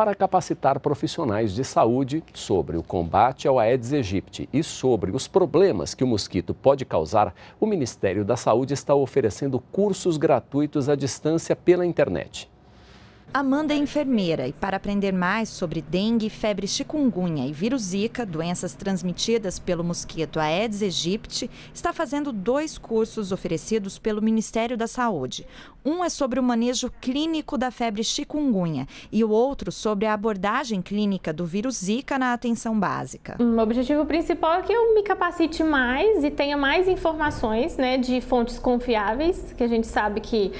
para capacitar profissionais de saúde sobre o combate ao Aedes aegypti e sobre os problemas que o mosquito pode causar, o Ministério da Saúde está oferecendo cursos gratuitos à distância pela internet. Amanda é enfermeira e para aprender mais sobre dengue, febre chikungunya e vírus zika, doenças transmitidas pelo mosquito Aedes aegypti, está fazendo dois cursos oferecidos pelo Ministério da Saúde. Um é sobre o manejo clínico da febre chikungunya e o outro sobre a abordagem clínica do vírus zika na atenção básica. O objetivo principal é que eu me capacite mais e tenha mais informações né, de fontes confiáveis, que a gente sabe que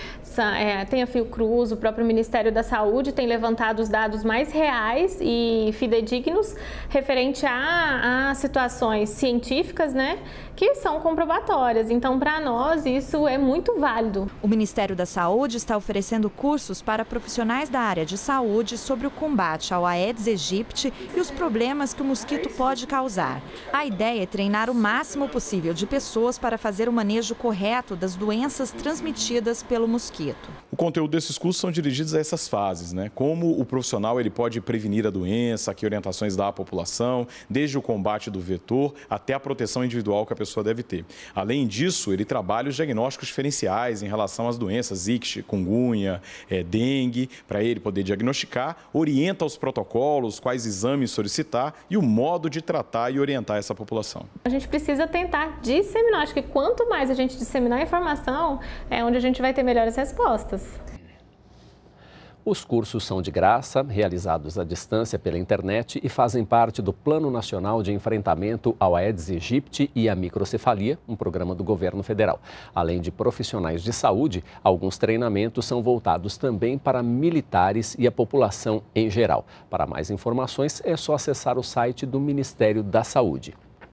é, tem a Fiocruz, o próprio Ministério da da Saúde tem levantado os dados mais reais e fidedignos referente a, a situações científicas, né, que são comprobatórias. Então, para nós, isso é muito válido. O Ministério da Saúde está oferecendo cursos para profissionais da área de saúde sobre o combate ao Aedes aegypti e os problemas que o mosquito pode causar. A ideia é treinar o máximo possível de pessoas para fazer o manejo correto das doenças transmitidas pelo mosquito. O conteúdo desses cursos são dirigidos a essas fases, né? Como o profissional ele pode prevenir a doença, que orientações dá à população, desde o combate do vetor até a proteção individual que a pessoa deve ter. Além disso, ele trabalha os diagnósticos diferenciais em relação às doenças Zika, chikungunya, é, dengue, para ele poder diagnosticar, orienta os protocolos, quais exames solicitar e o modo de tratar e orientar essa população. A gente precisa tentar disseminar, acho que quanto mais a gente disseminar a informação, é onde a gente vai ter melhores respostas. Os cursos são de graça, realizados à distância pela internet e fazem parte do Plano Nacional de Enfrentamento ao Aedes aegypti e à microcefalia, um programa do governo federal. Além de profissionais de saúde, alguns treinamentos são voltados também para militares e a população em geral. Para mais informações, é só acessar o site do Ministério da Saúde.